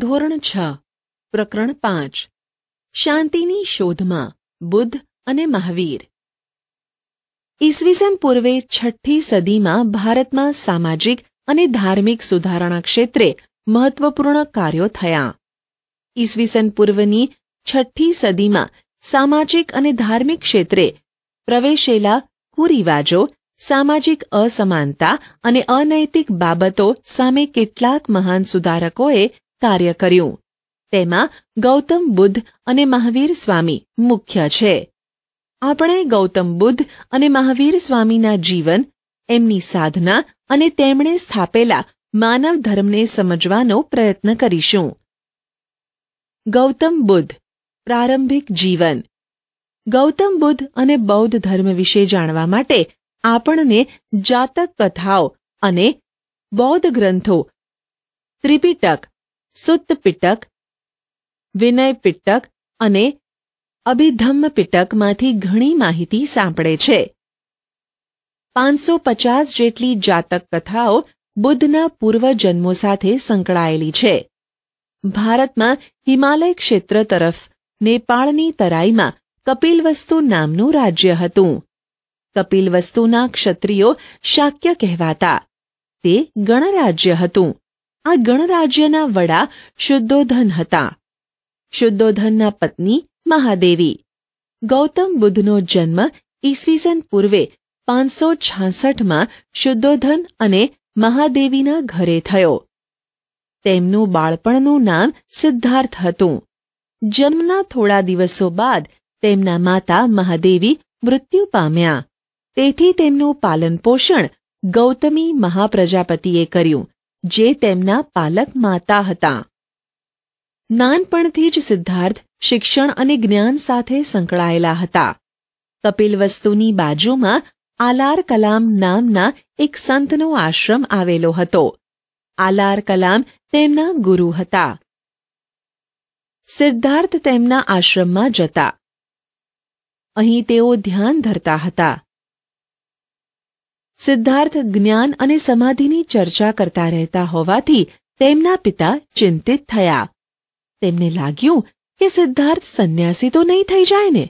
ધોરણ છ પ્રકરણ પાંચ શાંતિની શોધમાં બુદ્ધ અને મહાવીર ઈસવીસન પૂર્વે છઠ્ઠી સદીમાં ભારતમાં સામાજિક અને ધાર્મિક સુધારણા ક્ષેત્રે મહત્વપૂર્ણ કાર્યો થયા ઈસવીસન પૂર્વની છઠ્ઠી સદીમાં સામાજિક અને ધાર્મિક ક્ષેત્રે પ્રવેશેલા કુરિવાજો સામાજિક અસમાનતા અને અનૈતિક બાબતો સામે કેટલાક મહાન સુધારકોએ કાર્ય કર્યું તેમાં ગૌતમ બુદ્ધ અને મહાવીર સ્વામી મુખ્ય છે આપણે ગૌતમ બુદ્ધ અને મહાવીર સ્વામીના જીવન એમની સાધના અને તેમણે સ્થાપેલા માનવ ધર્મને સમજવાનો પ્રયત્ન કરીશું ગૌતમ બુદ્ધ પ્રારંભિક જીવન ગૌતમ બુદ્ધ અને બૌદ્ધ ધર્મ વિશે જાણવા માટે આપણને જાતક કથાઓ અને બૌદ્ધ ગ્રંથો ત્રિપિટક સુત્ત પિટક વિનય પિટક અને અભિધમ્મ પિટકમાંથી ઘણી માહિતી સાંપડે છે પાંચસો પચાસ જેટલી જાતક કથાઓ બુદ્ધના પૂર્વજન્મો સાથે સંકળાયેલી છે ભારતમાં હિમાલય ક્ષેત્ર તરફ નેપાળની તરાઈમાં કપિલવસ્તુ નામનું રાજ્ય હતું કપિલવસ્તુના ક્ષત્રિયો શાક્ય કહેવાતા તે ગણરાજ્ય હતું આ ગણરાજ્યના વડા શુદ્ધોધન હતા શુદ્ધોધનના પત્ની મહાદેવી ગૌતમ બુદ્ધનો જન્મ ઈસવીસન પૂર્વે પાંચસો છાસઠમાં શુદ્ધોધન અને મહાદેવીના ઘરે થયો તેમનું બાળપણનું નામ સિદ્ધાર્થ હતું જન્મના થોડા દિવસો બાદ તેમના માતા મહાદેવી મૃત્યુ પામ્યા તેથી તેમનું પાલન પોષણ ગૌતમી મહાપ્રજાપતિએ કર્યું જે તેમના પાલક માતા હતા નાનપણથી જ સિદ્ધાર્થ શિક્ષણ અને જ્ઞાન સાથે સંકળાયેલા હતા કપિલવસ્તુની બાજુમાં આલાર કલામ નામના એક સંતનો આશ્રમ આવેલો હતો આલાર કલામ તેમના ગુરુ હતા સિદ્ધાર્થ તેમના આશ્રમમાં જતા અહીં તેઓ ધ્યાન ધરતા હતા સિદ્ધાર્થ જ્ઞાન અને સમાધિની ચર્ચા કરતા રહેતા હોવાથી તેમના પિતા ચિંતિત થયા તેમને લાગ્યું કે સિદ્ધાર્થ સંન્યાસી તો નહીં થઈ જાય ને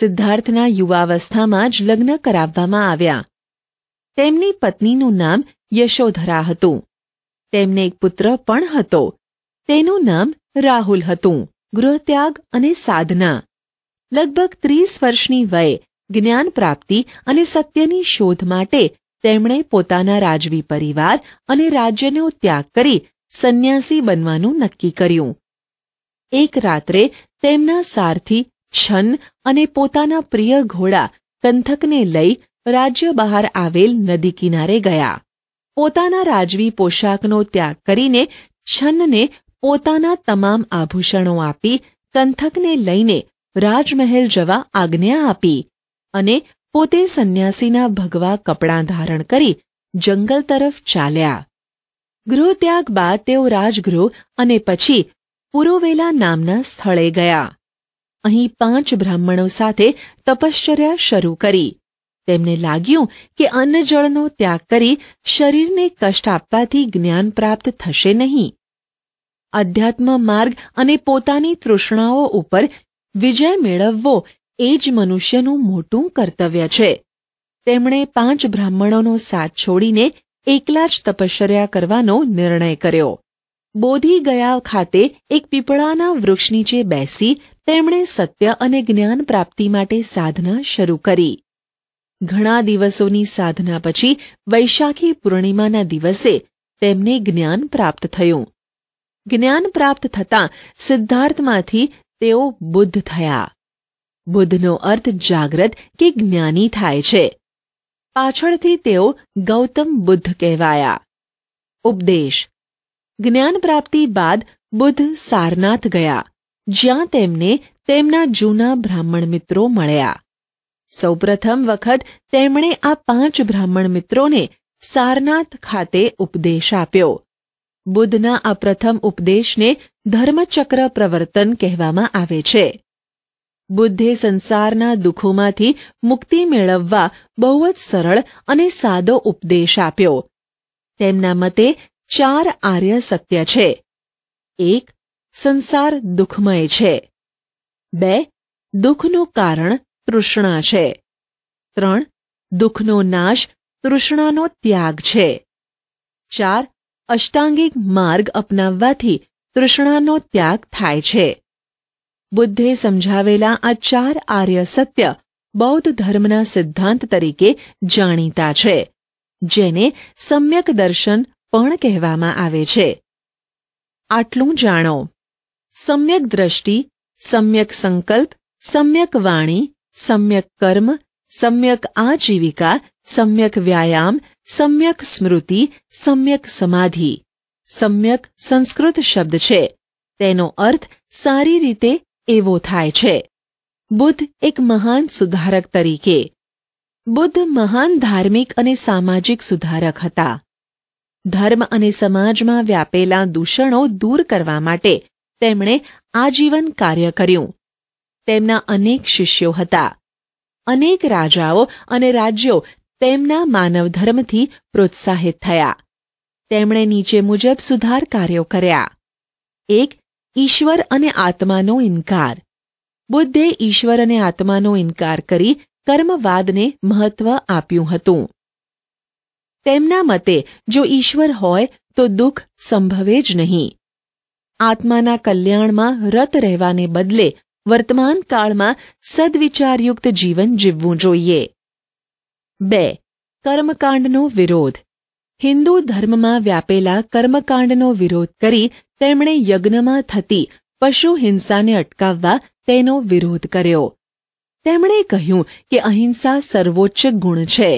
સિદ્ધાર્થના યુવાવસ્થામાં જ લગ્ન કરાવવામાં આવ્યા તેમની પત્નીનું નામ યશોધરા હતું તેમને એક પુત્ર પણ હતો તેનું નામ રાહુલ હતું ગૃહત્યાગ અને સાધના લગભગ ત્રીસ વર્ષની વયે જ્ઞાન પ્રાપ્તિ અને સત્યની શોધ માટે તેમણે પોતાના રાજવી પરિવાર અને રાજ્યનો ત્યાગ કરી સંન્યાસી બનવાનું નક્કી કર્યું એક રાત્રે તેમના સારથી છન અને પોતાના પ્રિય ઘોડા કંથકને લઈ રાજ્ય બહાર આવેલ નદી કિનારે ગયા પોતાના રાજવી પોશાકનો ત્યાગ કરીને છન્નને પોતાના તમામ આભૂષણો આપી કંથકને લઈને રાજમહેલ જવા આજ્ઞા આપી અને પોતે સંન્યાસીના ભગવા કપડાં ધારણ કરી જંગલ તરફ ચાલ્યા ગૃહત્યાગ બાદ તેઓ રાજગૃહ અને પછી પુરોવેલા નામના સ્થળે ગયા અહીં પાંચ બ્રાહ્મણો સાથે તપશ્ચર્યા શરૂ કરી તેમને લાગ્યું કે અન્નજળનો ત્યાગ કરી શરીરને કષ્ટ આપવાથી જ્ઞાન પ્રાપ્ત થશે નહીં અધ્યાત્મ માર્ગ અને પોતાની તૃષ્ણાઓ ઉપર વિજય મેળવવો એ જ મનુષ્યનું મોટું કર્તવ્ય છે તેમણે પાંચ બ્રાહ્મણોનો સાથ છોડીને એકલા જ તપશ્ચર્યા કરવાનો નિર્ણય કર્યો બોધી ગયા ખાતે એક પીપળાના વૃક્ષ નીચે બેસી તેમણે સત્ય અને જ્ઞાન પ્રાપ્તિ માટે સાધના શરૂ કરી ઘણા દિવસોની સાધના પછી વૈશાખી પૂર્ણિમાના દિવસે તેમને જ્ઞાન પ્રાપ્ત થયું જ્ઞાન પ્રાપ્ત થતાં સિદ્ધાર્થમાંથી તેઓ બુદ્ધ થયા બુદ્ધનો અર્થ જાગ્રત કે જ્ઞાની થાય છે પાછળથી તેઓ ગૌતમ બુદ્ધ કહેવાયા ઉપદેશ જ્ઞાન પ્રાપ્તિ બાદ બુદ્ધ સારનાથ ગયા જ્યાં તેમને તેમના જૂના બ્રાહ્મણ મિત્રો મળ્યા સૌપ્રથમ વખત તેમણે આ પાંચ બ્રાહ્મણ મિત્રોને સારનાથ ખાતે ઉપદેશ આપ્યો બુદ્ધના આ પ્રથમ ઉપદેશને ધર્મચક્ર પ્રવર્તન કહેવામાં આવે છે બુદ્ધે સંસારના દુઃખોમાંથી મુક્તિ મેળવવા બહુ જ સરળ અને સાદો ઉપદેશ આપ્યો તેમના મતે ચાર આર્ય સત્ય છે એક સંસાર દુઃખમય છે બે દુઃખનું કારણ તૃષ્ણા છે ત્રણ દુઃખનો નાશ તૃષ્ણાનો ત્યાગ છે ચાર અષ્ટાંગિક માર્ગ અપનાવવાથી તૃષ્ણાનો ત્યાગ થાય છે બુદ્ધે સમજાવેલા આ ચાર આર્ય સત્ય બૌદ્ધ ધર્મના સિદ્ધાંત તરીકે જાણીતા છે જેને સમ્યક દર્શન પણ કહેવામાં આવે છે આટલું જાણો સમ્યક દ્રષ્ટિ સમ્યક સંકલ્પ સમ્યક વાણી સમ્યક કર્મ સમ્યક આજીવિકા સમ્યક વ્યાયામ સમ્યક સ્મૃતિ સમ્યક સમાધિ સમ્યક સંસ્કૃત શબ્દ છે તેનો અર્થ સારી રીતે એવો થાય છે બુદ્ધ એક મહાન સુધારક તરીકે બુદ્ધ મહાન ધાર્મિક અને સામાજિક સુધારક હતા ધર્મ અને સમાજમાં વ્યાપેલા દૂષણો દૂર કરવા માટે તેમણે આજીવન કાર્ય કર્યું તેમના અનેક શિષ્યો હતા અનેક રાજાઓ અને રાજ્યો તેમના માનવધર્મથી પ્રોત્સાહિત થયા તેમણે નીચે મુજબ સુધાર કાર્યો કર્યા એક ઈશ્વર અને આત્માનો ઇનકાર બુદ્ધે ઈશ્વર અને આત્માનો ઇનકાર કરી કર્મવાદને મહત્વ આપ્યું હતું તેમના મતે જો ઈશ્વર હોય તો દુઃખ સંભવે જ નહીં આત્માના કલ્યાણમાં રત રહેવાને બદલે વર્તમાન કાળમાં સદવિચારયુક્ત જીવન જીવવું જોઈએ બે કર્મકાંડનો વિરોધ હિન્દુ ધર્મમાં વ્યાપેલા કર્મકાંડનો વિરોધ કરી તેમણે યજ્ઞમાં થતી પશુ હિંસાને અટકાવવા તેનો વિરોધ કર્યો તેમણે કહ્યું કે અહિંસા સર્વોચ્ચ ગુણ છે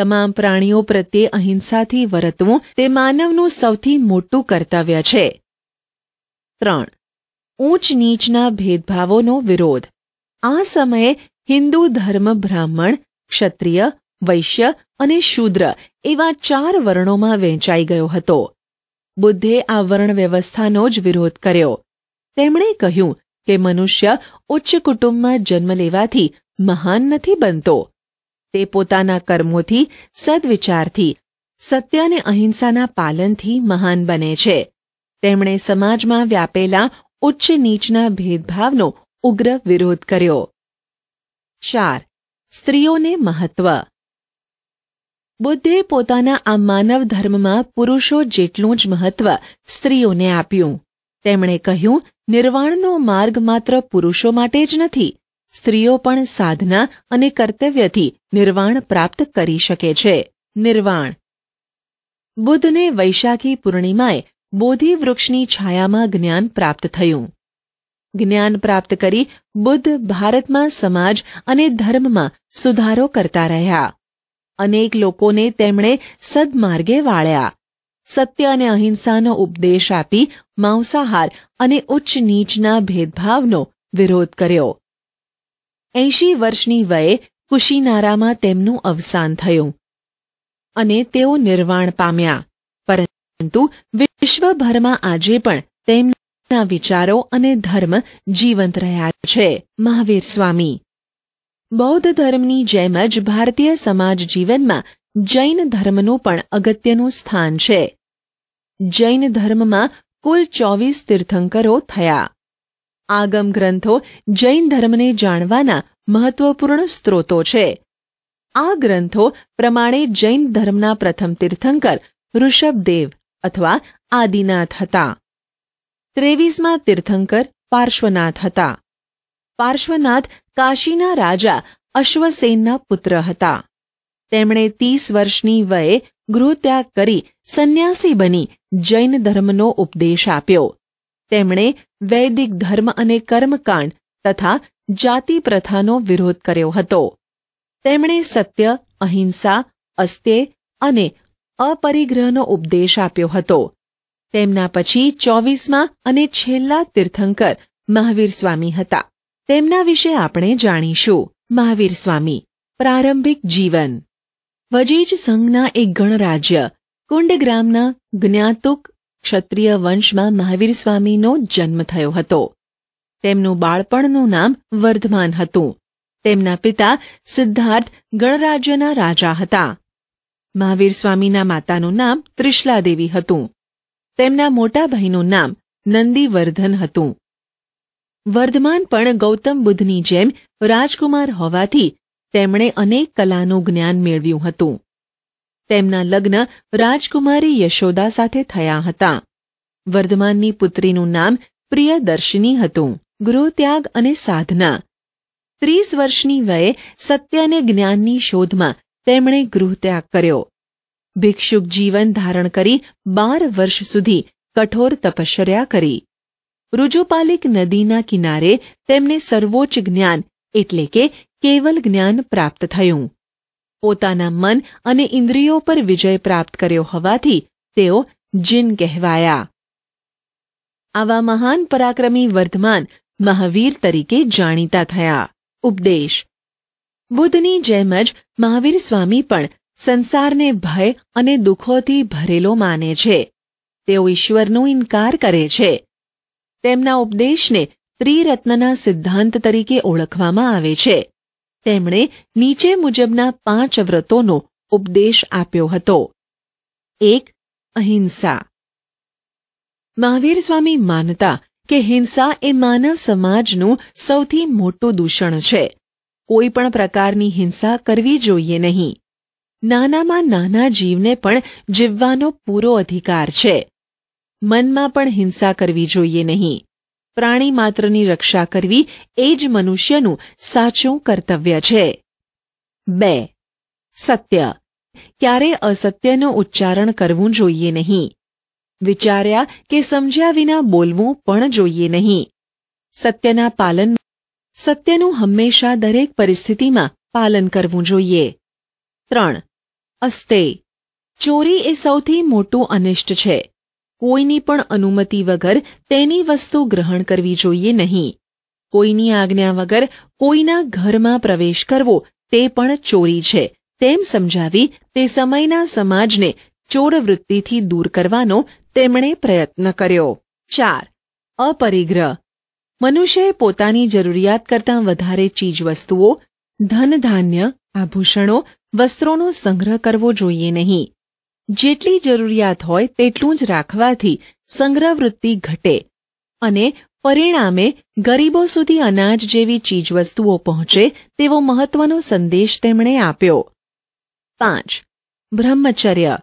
તમામ પ્રાણીઓ પ્રત્યે અહિંસાથી વર્તવું તે માનવનું સૌથી મોટું કર્તવ્ય છે ત્રણ ઊંચ નીચના ભેદભાવોનો વિરોધ આ સમયે હિન્દુ ધર્મ બ્રાહ્મણ ક્ષત્રિય વૈશ્ય અને શૂદ્ર એવા ચાર વર્ણોમાં વહેંચાઈ ગયો હતો બુદ્ધે આ વર્ણ વ્યવસ્થાનો જ વિરોધ કર્યો તેમણે કહ્યું કે મનુષ્ય ઉચ્ચ કુટુંબમાં જન્મ લેવાથી મહાન નથી બનતો તે પોતાના કર્મોથી સદવિચારથી સત્ય અને અહિંસાના પાલનથી મહાન બને છે તેમણે સમાજમાં વ્યાપેલા ઉચ્ચ નીચના ભેદભાવનો ઉગ્ર વિરોધ કર્યો ચાર સ્ત્રીઓને મહત્વ બુદ્ધે પોતાના આ માનવ ધર્મમાં પુરુષો જેટલું જ મહત્વ સ્ત્રીઓને આપ્યું તેમણે કહ્યું નિર્વાણનો માર્ગ માત્ર પુરુષો માટે જ નથી સ્ત્રીઓ પણ સાધના અને કર્તવ્યથી નિર્વાણ પ્રાપ્ત કરી શકે છે નિર્વાણ બુદ્ધને વૈશાખી પૂર્ણિમાએ બોધિવૃક્ષની છાયામાં જ્ઞાન પ્રાપ્ત થયું જ્ઞાન પ્રાપ્ત કરી બુદ્ધ ભારતમાં સમાજ અને ધર્મમાં સુધારો કરતા રહ્યા અનેક લોકોને તેમણે સદમાર્ગે વાળ્યા સત્ય અને અહિંસાનો ઉપદેશ આપી માંસાહાર અને ઉચ્ચ નીચના ભેદભાવનો વિરોધ કર્યો એંશી વર્ષની વયે કુશીનારામાં તેમનું અવસાન થયું અને તેઓ નિર્વાણ પામ્યા પરંતુ વિશ્વભરમાં આજે પણ તેમના વિચારો અને ધર્મ જીવંત રહ્યા છે મહાવીર સ્વામી બૌદ્ધ ધર્મની જેમ જ ભારતીય સમાજ જીવનમાં જૈન ધર્મનું પણ અગત્યનું સ્થાન છે જૈન ધર્મમાં કુલ ચોવીસ તીર્થંકરો થયા આગમ ગ્રંથો જૈન ધર્મને જાણવાના મહત્વપૂર્ણ સ્ત્રોતો છે આ ગ્રંથો પ્રમાણે જૈન ધર્મના પ્રથમ તીર્થંકર ઋષભદેવ અથવા આદિનાથ હતા ત્રેવીસમાં તીર્થંકર પાર્શ્વનાથ હતા પાર્શ્વનાથ કાશીના રાજા અશ્વસેનના પુત્ર હતા તેમણે ત્રીસ વર્ષની વયે ગૃહત્યાગ કરી સંન્યાસી બની જૈન ધર્મનો ઉપદેશ આપ્યો તેમણે વૈદિક ધર્મ અને કર્મકાંડ તથા જાતિ પ્રથાનો વિરોધ કર્યો હતો તેમણે સત્ય અહિંસા અસ્ત્ય અને અપરિગ્રહનો ઉપદેશ આપ્યો હતો તેમના પછી ચોવીસમાં અને છેલ્લા તીર્થંકર મહાવીર સ્વામી હતા તેમના વિશે આપણે જાણીશું મહાવીર સ્વામી પ્રારંભિક જીવન વજીજ સંઘના એક ગણરાજ્ય કુંડગ્રામના જ્ઞાતુક ક્ષત્રિય વંશમાં મહાવીર સ્વામીનો જન્મ થયો હતો તેમનું બાળપણનું નામ વર્ધમાન હતું તેમના પિતા સિદ્ધાર્થ ગણરાજ્યના રાજા હતા મહાવીર સ્વામીના માતાનું નામ ત્રિશલાદેવી હતું તેમના મોટા ભાઈનું નામ નંદીવર્ધન હતું વર્ધમાન પણ ગૌતમ બુદ્ધની જેમ રાજકુમાર હોવાથી તેમણે અનેક કલાનું જ્ઞાન મેળવ્યું હતું તેમના લગ્ન રાજકુમારી યશોદા સાથે થયા હતા વર્ધમાનની પુત્રીનું નામ પ્રિયદર્શિની હતું ગૃહત્યાગ અને સાધના ત્રીસ વર્ષની વયે સત્ય અને જ્ઞાનની શોધમાં તેમણે ગૃહત્યાગ કર્યો ભિક્ષુક જીવન ધારણ કરી બાર વર્ષ સુધી કઠોર તપશ્ચર્યા કરી ઋજુપાલિક નદીના કિનારે તેમને સર્વોચ્ચ જ્ઞાન એટલે કે કેવલ જ્ઞાન પ્રાપ્ત થયું પોતાના મન અને ઇન્દ્રિયો પર વિજય પ્રાપ્ત કર્યો હોવાથી તેઓ જીન કહેવાયા આવા મહાન પરાક્રમી વર્ધમાન મહાવીર તરીકે જાણીતા થયા ઉપદેશ બુદ્ધની જેમ જ મહાવીર સ્વામી પણ સંસારને ભય અને દુઃખોથી ભરેલો માને છે તેઓ ઈશ્વરનો ઇનકાર કરે છે તેમના ઉપદેશને ત્રિરત્નના સિદ્ધાંત તરીકે ઓળખવામાં આવે છે તેમણે નીચે મુજબના પાંચ વ્રતોનો ઉપદેશ આપ્યો હતો એક અહિંસા મહાવીર સ્વામી માનતા કે હિંસા એ માનવ સમાજનું સૌથી મોટું દૂષણ છે કોઈ પણ પ્રકારની હિંસા કરવી જોઈએ નહીં નાનામાં નાના જીવને પણ જીવવાનો પૂરો અધિકાર છે મનમાં પણ હિંસા કરવી જોઈએ નહીં પ્રાણી માત્રની રક્ષા કરવી એ જ મનુષ્યનું સાચું કર્તવ્ય છે બે સત્ય ક્યારે અસત્યનું ઉચ્ચારણ કરવું જોઈએ નહીં વિચાર્યા કે સમજ્યા વિના બોલવું પણ જોઈએ નહીં સત્યના પાલન સત્યનું હંમેશા દરેક પરિસ્થિતિમાં પાલન કરવું જોઈએ ત્રણ અસ્તે ચોરી એ સૌથી મોટું અનિષ્ટ છે કોઈની પણ અનુમતિ વગર તેની વસ્તુ ગ્રહણ કરવી જોઈએ નહીં કોઈની આજ્ઞા વગર કોઈના ઘરમાં પ્રવેશ કરવો તે પણ ચોરી છે તેમ સમજાવી તે સમયના સમાજને ચોરવૃત્તિથી દૂર કરવાનો તેમણે પ્રયત્ન કર્યો ચાર અપરિગ્રહ મનુષ્યએ પોતાની જરૂરિયાત કરતાં વધારે ચીજવસ્તુઓ ધનધાન્ય આભૂષણો વસ્ત્રોનો સંગ્રહ કરવો જોઈએ નહીં જેટલી જરૂરિયાત હોય તેટલું જ રાખવાથી સંગ્રહવૃત્તિ ઘટે અને પરિણામે ગરીબો સુધી અનાજ જેવી ચીજવસ્તુઓ પહોંચે તેવો મહત્વનો સંદેશ તેમણે આપ્યો પાંચ બ્રહ્મચર્ય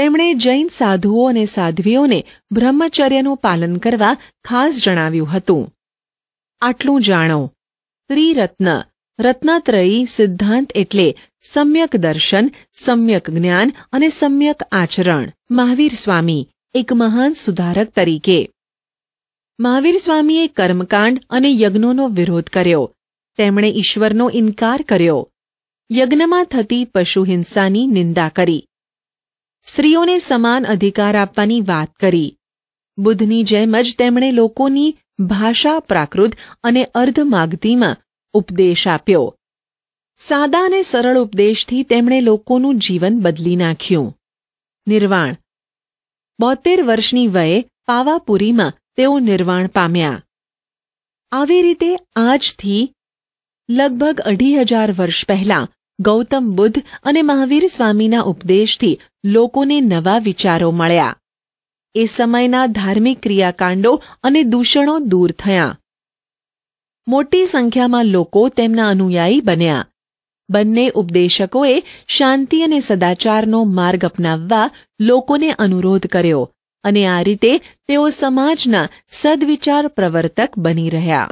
તેમણે જૈન સાધુઓ અને સાધ્વીઓને બ્રહ્મચર્યનું પાલન કરવા ખાસ જણાવ્યું હતું આટલું જાણો ત્રિરત્ન રત્નત્રયી સિદ્ધાંત એટલે સમ્યક દર્શન સમ્યક જ્ઞાન અને સમ્યક આચરણ મહાવીર સ્વામી એક મહાન સુધારક તરીકે મહાવીર સ્વામીએ કર્મકાંડ અને યજ્ઞોનો વિરોધ કર્યો તેમણે ઈશ્વરનો ઇનકાર કર્યો યજ્ઞમાં થતી પશુ હિંસાની નિંદા કરી સ્ત્રીઓને સમાન અધિકાર આપવાની વાત કરી બુદ્ધની જેમ જ તેમણે લોકોની ભાષા પ્રાકૃત અને અર્ધમાગધીમાં ઉપદેશ આપ્યો સાદા અને સરળ ઉપદેશથી તેમણે લોકોનું જીવન બદલી નાખ્યું નિર્વાણ બોતેર વર્ષની વયે પાવાપુરીમાં તેઓ નિર્વાણ પામ્યા આવી રીતે આજથી લગભગ અઢી હજાર વર્ષ પહેલાં ગૌતમ બુદ્ધ અને મહાવીર સ્વામીના ઉપદેશથી લોકોને નવા વિચારો મળ્યા એ સમયના ધાર્મિક ક્રિયાકાંડો અને દૂષણો દૂર થયા મોટી સંખ્યામાં લોકો તેમના અનુયાયી બન્યા બંને ઉપદેશકોએ શાંતિ અને સદાચારનો માર્ગ અપનાવવા લોકોને અનુરોધ કર્યો અને આ રીતે તેઓ સમાજના સદવિચાર પ્રવર્તક બની રહ્યા